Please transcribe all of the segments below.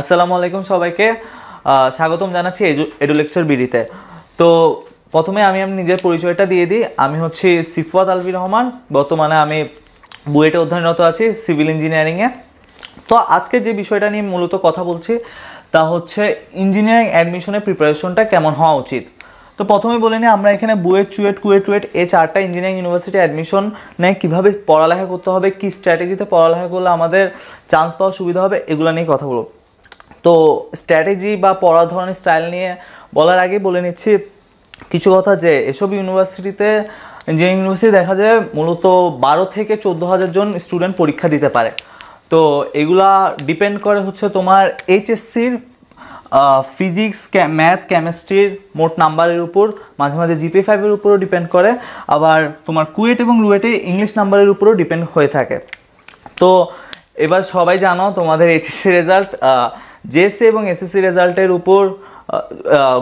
আসসালামু আলাইকুম সবাইকে স্বাগতম জানাচ্ছি এডু লেকচার বিডিতে তো প্রথমে আমি আমি নিজের পরিচয়টা দিয়ে দিই আমি হচ্ছি সিফওয়াত আলবি রহমান বর্তমানে আমি বুয়েটে অধ্যয়নরত আছি সিভিল ইঞ্জিনিয়ারিংয়ে তো আজকে যে বিষয়টা নিয়ে মূলত কথা বলছি তা হচ্ছে ইঞ্জিনিয়ারিং অ্যাডমিশনের প্রিপারেশনটা কেমন হওয়া উচিত তো প্রথমে বলে নিই আমরা এখানে বুয়েট চুয়েট কুয়েট টুয়েট এ চারটা ইঞ্জিনিয়ারিং ইউনিভার্সিটি অ্যাডমিশন নেয় কীভাবে পড়ালেখা করতে হবে কী স্ট্র্যাটেজিতে পড়ালেখা করলে আমাদের চান্স পাওয়ার সুবিধা হবে এগুলো নিয়ে কথা বলব তো স্ট্র্যাটেজি বা পড়া ধরনের স্টাইল নিয়ে বলার আগে বলে নিচ্ছি কিছু কথা যে এসব ইউনিভার্সিটিতে ইঞ্জিনিয়ারিং ইউনিভার্সিটি দেখা যায় মূলত বারো থেকে চোদ্দো হাজার জন স্টুডেন্ট পরীক্ষা দিতে পারে তো এগুলা ডিপেন্ড করে হচ্ছে তোমার এইচএসসির ফিজিক্স ম্যাথ কেমিস্ট্রির মোট নাম্বারের উপর মাঝে মাঝে জিপি ফাইভের উপরও ডিপেন্ড করে আবার তোমার কুয়েট এবং রুয়েটে ইংলিশ নাম্বারের উপরও ডিপেন্ড হয়ে থাকে তো এবার সবাই জানো তোমাদের এইচএসসি রেজাল্ট জেএসসি এবং এসএসসি রেজাল্টের উপর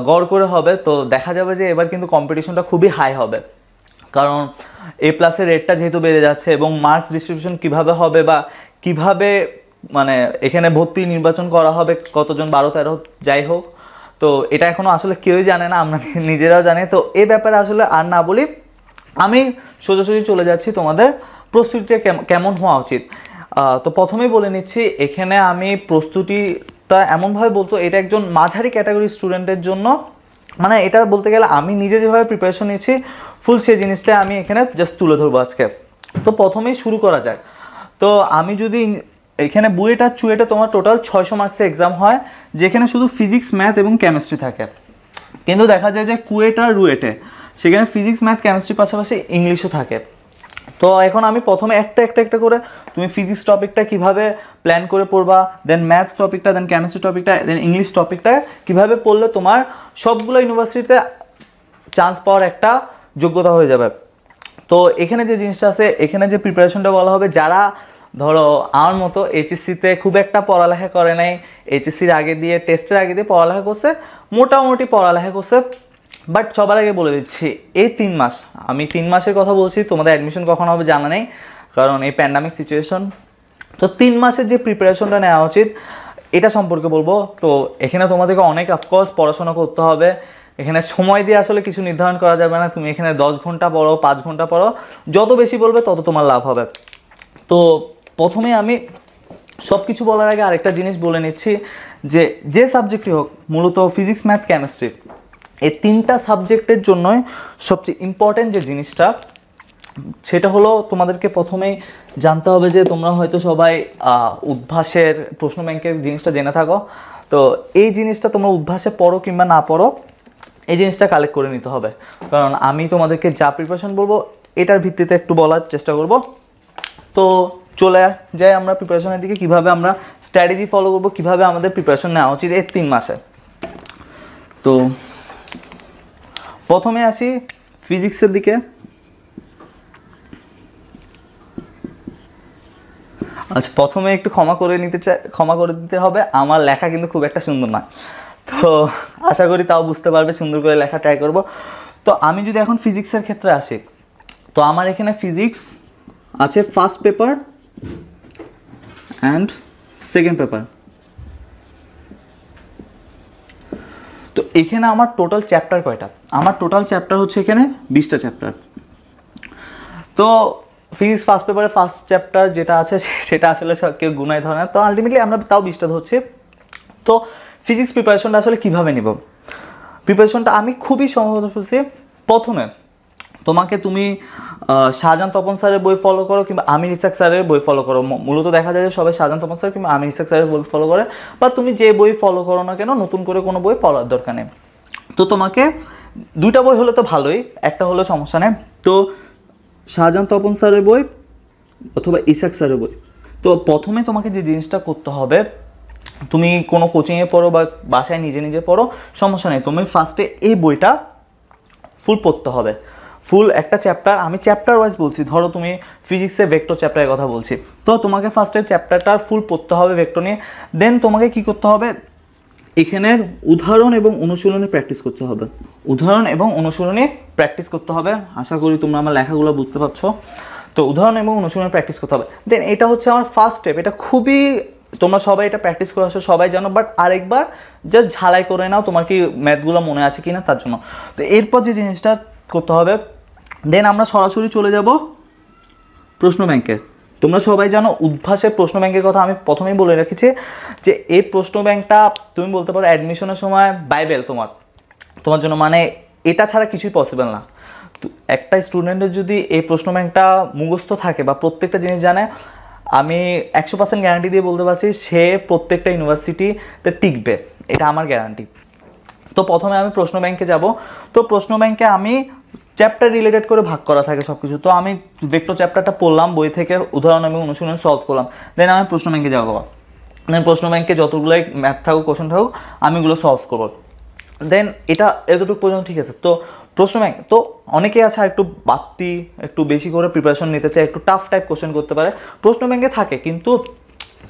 গড় করে হবে তো দেখা যাবে যে এবার কিন্তু কম্পিটিশনটা খুবই হাই হবে কারণ এ প্লাসের রেটটা যেহেতু বেড়ে যাচ্ছে এবং মার্কস ডিস্ট্রিবিউশন কিভাবে হবে বা কিভাবে মানে এখানে ভর্তি নির্বাচন করা হবে কতজন বারো তেরো যাই হোক তো এটা এখনও আসলে কেউই জানে না আমরা নিজেরাও জানি তো এ ব্যাপারে আসলে আর না বলি আমি সোজাসুজি চলে যাচ্ছি তোমাদের প্রস্তুতিটা কেমন হওয়া উচিত তো প্রথমেই বলে নিচ্ছি এখানে আমি প্রস্তুতি তা এমনভাবে বলতো এটা একজন মাঝারি ক্যাটাগরি স্টুডেন্টের জন্য মানে এটা বলতে গেলে আমি নিজে যেভাবে প্রিপারেশন নিয়েছি ফুল সেই জিনিসটা আমি এখানে জাস্ট তুলে ধরবো আজকে তো প্রথমেই শুরু করা যাক তো আমি যদি এখানে আর চুয়েটা তোমার টোটাল ছয়শো মার্কসের এক্সাম হয় যেখানে শুধু ফিজিক্স ম্যাথ এবং কেমিস্ট্রি থাকে কিন্তু দেখা যায় যে আর রুয়েটে সেখানে ফিজিক্স ম্যাথ কেমিস্ট্রি পাশাপাশি ইংলিশও থাকে তো এখন আমি প্রথমে একটা একটা একটা করে তুমি ফিজিক্স টপিকটা কিভাবে প্ল্যান করে পড়বা দেন ম্যাথস টপিকটা দেন কেমিস্ট্রি টপিকটা দেন ইংলিশ টপিকটা কিভাবে পড়লে তোমার সবগুলো ইউনিভার্সিটিতে চান্স পাওয়ার একটা যোগ্যতা হয়ে যাবে তো এখানে যে জিনিসটা আছে এখানে যে প্রিপারেশনটা বলা হবে যারা ধরো আমার মতো এইচএসসিতে খুব একটা পড়ালেখা করে নাই এইচএসসির আগে দিয়ে টেস্টের আগে দিয়ে পড়ালেখা করছে মোটামুটি পড়ালেখা করছে বাট সবার আগে বলে দিচ্ছি এই তিন মাস আমি তিন মাসের কথা বলছি তোমাদের অ্যাডমিশন কখন হবে জানা নেই কারণ এই প্যান্ডামিক সিচুয়েশন তো তিন মাসের যে প্রিপারেশনটা নেওয়া উচিত এটা সম্পর্কে বলবো তো এখানে তোমাদেরকে অনেক অফকোর্স পড়াশোনা করতে হবে এখানে সময় দিয়ে আসলে কিছু নির্ধারণ করা যাবে না তুমি এখানে দশ ঘন্টা পড়ো পাঁচ ঘন্টা পড়ো যত বেশি বলবে তত তোমার লাভ হবে তো প্রথমে আমি সব কিছু বলার আগে আরেকটা জিনিস বলে নিচ্ছি যে যে সাবজেক্টই হোক মূলত ফিজিক্স ম্যাথ কেমিস্ট্রি এই তিনটা সাবজেক্টের জন্য সবচেয়ে ইম্পর্ট্যান্ট যে জিনিসটা সেটা হলো তোমাদেরকে প্রথমেই জানতে হবে যে তোমরা হয়তো সবাই উদ্ভাসের প্রশ্ন ব্যাংকের জিনিসটা জেনে থাকো তো এই জিনিসটা তোমরা উদ্ভাসে পড়ো কিংবা না পড়ো এই জিনিসটা কালেক্ট করে নিতে হবে কারণ আমি তোমাদেরকে যা প্রিপারেশন বলবো এটার ভিত্তিতে একটু বলার চেষ্টা করব তো চলে যাই আমরা প্রিপারেশনের দিকে কিভাবে আমরা স্ট্র্যাটেজি ফলো করবো কিভাবে আমাদের প্রিপারেশন নেওয়া উচিত এর তিন মাসে তো প্রথমে আসি ফিজিক্সের দিকে আচ্ছা প্রথমে একটু ক্ষমা করে নিতে চাই ক্ষমা করে দিতে হবে আমার লেখা কিন্তু খুব একটা সুন্দর নয় তো আশা করি তাও বুঝতে পারবে সুন্দর করে লেখা ট্রাই করব তো আমি যদি এখন ফিজিক্সের ক্ষেত্রে আসি তো আমার এখানে ফিজিক্স আছে first paper and second paper তো এখানে আমার টোটাল চ্যাপ্টার কয়টা আমার টোটাল চ্যাপ্টার হচ্ছে এখানে বিশটা চ্যাপ্টার তো ফিজিক্স ফার্স্ট পেপারে ফার্স্ট চ্যাপ্টার যেটা আছে সেটা আসলে কেউ গুণায় ধরে না তো আলটিমেটলি আমরা তাও বিশটা ধরছি তো ফিজিক্স প্রিপারেশনটা আসলে কীভাবে নেব প্রিপারেশনটা আমি খুবই সম্ভবত বলছি প্রথমে তোমাকে তুমি শাহজাহান তপন স্যারের বই ফলো করো কিংবা আমির ইসাক স্যারের বই ফলো করো মূলত দেখা যায় যে সবাই শাহজাহান তপন স্যার কিংবা আমির ইসাক স্যারের বই ফলো করে বা তুমি যে বই ফলো করো না কেন নতুন করে কোনো বই পড়ার দরকার নেই তো তোমাকে দুইটা বই হলে তো ভালোই একটা হলো সমস্যা নেই তো শাহজাহান তপন স্যারের বই অথবা ইসাক স্যারের বই তো প্রথমে তোমাকে যে জিনিসটা করতে হবে তুমি কোনো কোচিংয়ে পড়ো বা বাসায় নিজে নিজে পড়ো সমস্যা নেই তুমি ফার্স্টে এই বইটা ফুল পড়তে হবে ফুল একটা চ্যাপ্টার আমি চ্যাপ্টার ওয়াইজ বলছি ধরো তুমি ফিজিক্সে ভেক্টর চ্যাপ্টারের কথা বলছি তো তোমাকে ফার্স্টে চ্যাপ্টারটা ফুল পড়তে হবে ভেক্টর নিয়ে দেন তোমাকে কি করতে হবে এখানের উদাহরণ এবং অনুশীলনে প্র্যাকটিস করতে হবে উদাহরণ এবং অনুশীলনে প্র্যাকটিস করতে হবে আশা করি তোমরা আমার লেখাগুলো বুঝতে পারছো তো উদাহরণ এবং অনুশীলনে প্র্যাকটিস করতে হবে দেন এটা হচ্ছে আমার ফার্স্ট স্টেপ এটা খুবই তোমরা সবাই এটা প্র্যাকটিস করে আসো সবাই জানো বাট আরেকবার জাস্ট ঝালাই করে নাও তোমার কি ম্যাথগুলো মনে আছে কি না তার জন্য তো এরপর যে জিনিসটা করতে হবে দেন আমরা সরাসরি চলে যাব প্রশ্ন ব্যাংকে তোমরা সবাই জানো উদ্ভাসের প্রশ্ন ব্যাংকের কথা আমি প্রথমেই বলে রেখেছি যে এই প্রশ্ন ব্যাংকটা তুমি বলতে পারো অ্যাডমিশনের সময় বাইবেল তোমার তোমার জন্য মানে এটা ছাড়া কিছুই পসিবল না একটা স্টুডেন্টের যদি এই প্রশ্ন ব্যাংকটা মুখস্থ থাকে বা প্রত্যেকটা জিনিস জানে আমি একশো পার্সেন্ট গ্যারান্টি দিয়ে বলতে পারছি সে প্রত্যেকটা ইউনিভার্সিটিতে টিকবে এটা আমার গ্যারান্টি তো প্রথমে আমি প্রশ্ন ব্যাংকে যাব তো প্রশ্ন ব্যাংকে আমি চ্যাপ্টার রিলেটেড করে ভাগ করা থাকে সব কিছু তো আমি ভেক্টর চ্যাপ্টারটা পড়লাম বই থেকে উদাহরণ এবং অনুশীলন সলভ করলাম দেন আমি প্রশ্ন ব্যাংকে যাবো দেন প্রশ্ন ব্যাংকে যতগুলোই ম্যাথ থাকুক কোশ্চেন থাকুক আমি ওগুলো সলভ করবো দেন এটা এতটুকু পর্যন্ত ঠিক আছে তো প্রশ্ন ব্যাংক তো অনেকেই আছে একটু বাড়তি একটু বেশি করে প্রিপারেশন নিতে চায় একটু টাফ টাইপ কোশ্চেন করতে পারে প্রশ্ন ব্যাংকে থাকে কিন্তু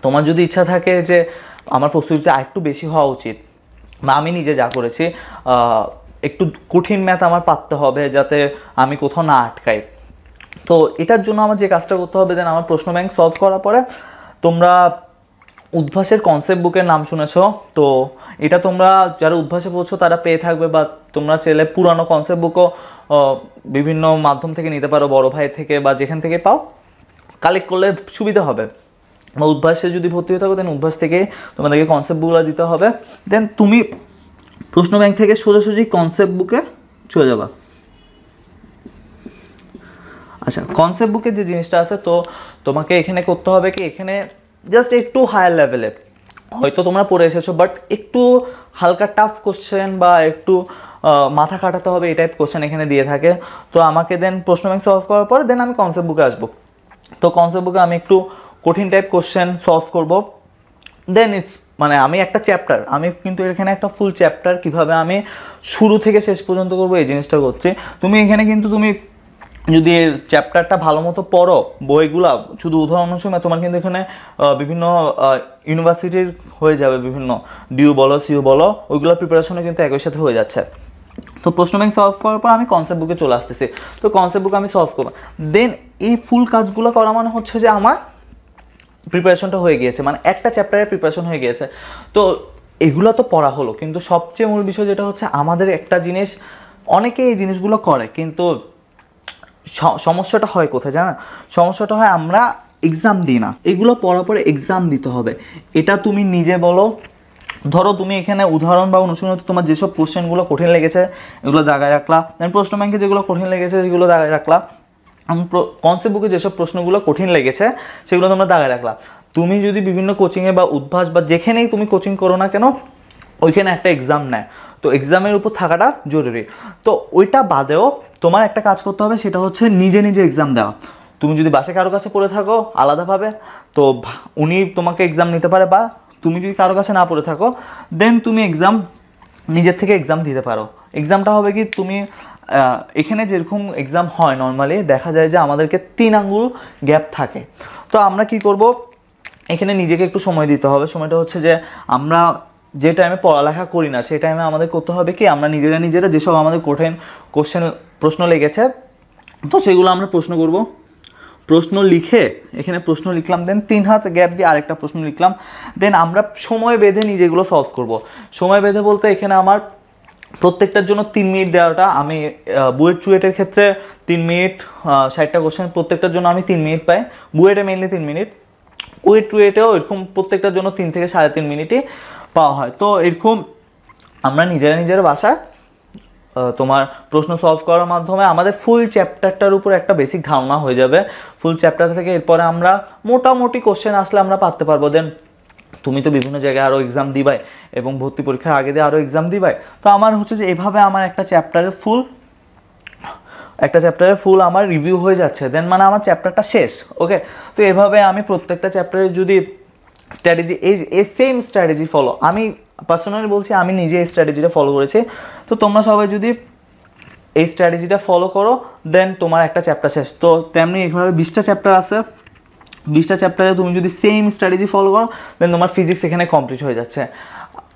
তোমার যদি ইচ্ছা থাকে যে আমার প্রস্তুতিটা আরেকটু বেশি হওয়া উচিত বা আমি নিজে যা করেছি একটু কঠিন ম্যাথ আমার পাততে হবে যাতে আমি কোথাও না আটকাই তো এটার জন্য আমার যে কাজটা করতে হবে দেন আমার প্রশ্ন ব্যাংক সলভ করার পরে তোমরা উদ্ভাসের কনসেপ্ট বুকের নাম শুনেছ তো এটা তোমরা যারা উদ্ভাসে পড়ছো তারা পেয়ে থাকবে বা তোমরা চাইলে পুরানো কনসেপ্ট বুকও বিভিন্ন মাধ্যম থেকে নিতে পারো বড় ভাই থেকে বা যেখান থেকে পাও কালেক্ট করলে সুবিধা হবে বা উদ্ভাসে যদি ভর্তি হয়ে থাকো দেন উদ্ভাস থেকে তোমাদেরকে কনসেপ্টগুলো দিতে হবে দেন তুমি প্রশ্ন ব্যাংক থেকে সোজাসুজি কনসেপ্ট বুকে চলে যাবা আচ্ছা কনসেপ্ট বুকে যে জিনিসটা আছে তো তোমাকে এখানে করতে হবে কি এখানে জাস্ট একটু হায়ার লেভেলে হয়তো তোমরা পড়ে এসেছো বাট একটু হালকা টাফ কোশ্চেন বা একটু মাথা কাটাতে হবে এই টাইপ কোশ্চেন এখানে দিয়ে থাকে তো আমাকে দেন প্রশ্ন ব্যাংক সলভ করার পর দেন আমি কনসেপ্ট বুকে আসবো তো কনসেপ্ট বুকে আমি একটু কঠিন টাইপ কোশ্চেন সলভ করব দেন ইটস মানে আমি একটা চ্যাপ্টার আমি কিন্তু এখানে একটা ফুল চ্যাপ্টার কিভাবে আমি শুরু থেকে শেষ পর্যন্ত করবো এই জিনিসটা করছি তুমি এখানে কিন্তু তুমি যদি চ্যাপ্টারটা ভালো মতো পড়ো বইগুলা শুধু উদাহরণের সময় তোমার কিন্তু এখানে বিভিন্ন ইউনিভার্সিটির হয়ে যাবে বিভিন্ন ডিউ বলো সিউ বলো ওইগুলো প্রিপারেশনও কিন্তু একই সাথে হয়ে যাচ্ছে তো প্রশ্ন ব্যাংক সলভ করার পর আমি কনসেপ্ট বুকে চলে আসতেছি তো কনসেপ্ট বুক আমি সলভ করবো দেন এই ফুল কাজগুলো করা মানে হচ্ছে যে আমার প্রিপারেশনটা হয়ে গিয়েছে মানে একটা চ্যাপ্টারের প্রিপারেশন হয়ে গিয়েছে তো এগুলো তো পড়া হলো কিন্তু সবচেয়ে মূল বিষয় যেটা হচ্ছে আমাদের একটা জিনিস অনেকে এই জিনিসগুলো করে কিন্তু সমস্যাটা হয় কোথায় জানা সমস্যাটা হয় আমরা এক্সাম দিই না এগুলো পড়া পরে এক্সাম দিতে হবে এটা তুমি নিজে বলো ধরো তুমি এখানে উদাহরণ বা অনুশীলনে তোমার যেসব কোশ্চেনগুলো কঠিন লেগেছে এগুলো দাগায় রাখলা প্রশ্ন ব্যাংকে যেগুলো কঠিন লেগেছে সেগুলো দাগায় রাখলা আমি কনসেপ্ট বুকে যেসব প্রশ্নগুলো কঠিন লেগেছে সেগুলো তোমরা দাগায় রাখলাম তুমি যদি বিভিন্ন কোচিংয়ে বা উদ্ভাস বা যেখানেই তুমি কোচিং করো না কেন ওইখানে একটা এক্সাম নেয় তো এক্সামের উপর থাকাটা জরুরি তো ওইটা বাদেও তোমার একটা কাজ করতে হবে সেটা হচ্ছে নিজে নিজে এক্সাম দেওয়া তুমি যদি বাসে কারো কাছে পড়ে থাকো আলাদাভাবে তো উনি তোমাকে এক্সাম নিতে পারে বা তুমি যদি কারো কাছে না পড়ে থাকো দেন তুমি এক্সাম নিজের থেকে এক্সাম দিতে পারো এক্সামটা হবে কি তুমি এখানে যেরকম এক্সাম হয় নর্মালি দেখা যায় যে আমাদেরকে তিন আঙ্গুল গ্যাপ থাকে তো আমরা কি করব এখানে নিজেকে একটু সময় দিতে হবে সময়টা হচ্ছে যে আমরা যে টাইমে পড়ালেখা করি না সেই টাইমে আমাদের করতে হবে কি আমরা নিজেরা নিজেরা যেসব আমাদের কঠিন কোশ্চেন প্রশ্ন লেগেছে তো সেগুলো আমরা প্রশ্ন করব প্রশ্ন লিখে এখানে প্রশ্ন লিখলাম দেন তিন হাত গ্যাপ দিয়ে আরেকটা প্রশ্ন লিখলাম দেন আমরা সময় বেঁধে নিজেগুলো সলভ করব সময় বেঁধে বলতে এখানে আমার প্রত্যেকটার জন্য তিন মিনিট দেওয়াটা আমি বুয়েট চুয়েটের ক্ষেত্রে তিন মিনিট ষাটটা কোশ্চেন প্রত্যেকটার জন্য আমি তিন মিনিট পাই বুয়েটে মেনলি তিন মিনিট ওয়েট ওয়েটেও এরকম প্রত্যেকটার জন্য তিন থেকে সাড়ে তিন মিনিটই পাওয়া হয় তো এরকম আমরা নিজেরা নিজের বাসায় তোমার প্রশ্ন সলভ করার মাধ্যমে আমাদের ফুল চ্যাপ্টারটার উপর একটা বেসিক ধারণা হয়ে যাবে ফুল চ্যাপ্টার থেকে এরপরে আমরা মোটামুটি কোশ্চেন আসলে আমরা পারতে পারবো দেন তুমি তো বিভিন্ন জায়গায় আরও এক্সাম দিবাই এবং ভর্তি পরীক্ষার আগে দিয়ে আরও এক্সাম দিবাই তো আমার হচ্ছে যে এভাবে আমার একটা চ্যাপ্টারের ফুল একটা চ্যাপ্টারে ফুল আমার রিভিউ হয়ে যাচ্ছে দেন মানে আমার চ্যাপ্টারটা শেষ ওকে তো এভাবে আমি প্রত্যেকটা চ্যাপ্টারে যদি স্ট্র্যাটেজি এই সেম স্ট্র্যাটেজি ফলো আমি পার্সোনালি বলছি আমি নিজে এই স্ট্র্যাটেজিটা ফলো করেছি তো তোমরা সবাই যদি এই স্ট্র্যাটেজিটা ফলো করো দেন তোমার একটা চ্যাপ্টার শেষ তো তেমনি এইভাবে বিশটা চ্যাপ্টার আছে বিশটা চ্যাপ্টারে তুমি যদি সেম স্ট্র্যাটেজি ফলো করো দেন তোমার ফিজিক্স এখানে কমপ্লিট হয়ে যাচ্ছে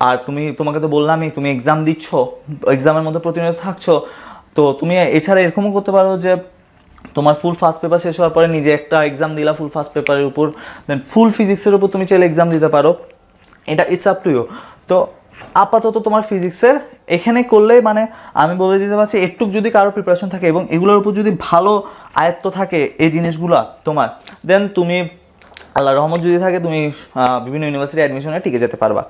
আর তুমি তোমাকে তো বললামই তুমি এক্সাম দিচ্ছ এক্সামের মধ্যে প্রতিনিয়ত থাকছো তো তুমি এছাড়া এরকমও করতে পারো যে তোমার ফুল ফার্স্ট পেপার শেষ হওয়ার পরে নিজে একটা এক্সাম দিলা ফুল ফার্স্ট পেপারের উপর দেন ফুল ফিজিক্সের উপর তুমি চাইলে এক্সাম দিতে পারো এটা ইটস আপ টু ইউ তো আপাতত তোমার ফিজিক্সের এখানে করলে মানে আমি বলে দিতে পারছি একটু যদি কারো প্রিপারেশন থাকে এবং এগুলোর উপর যদি ভালো আয়ত্ত থাকে এই জিনিসগুলো তোমার দেন তুমি আল্লাহ রহমত যদি থাকে তুমি বিভিন্ন ইউনিভার্সিটি অ্যাডমিশনে টিকে যেতে পারবা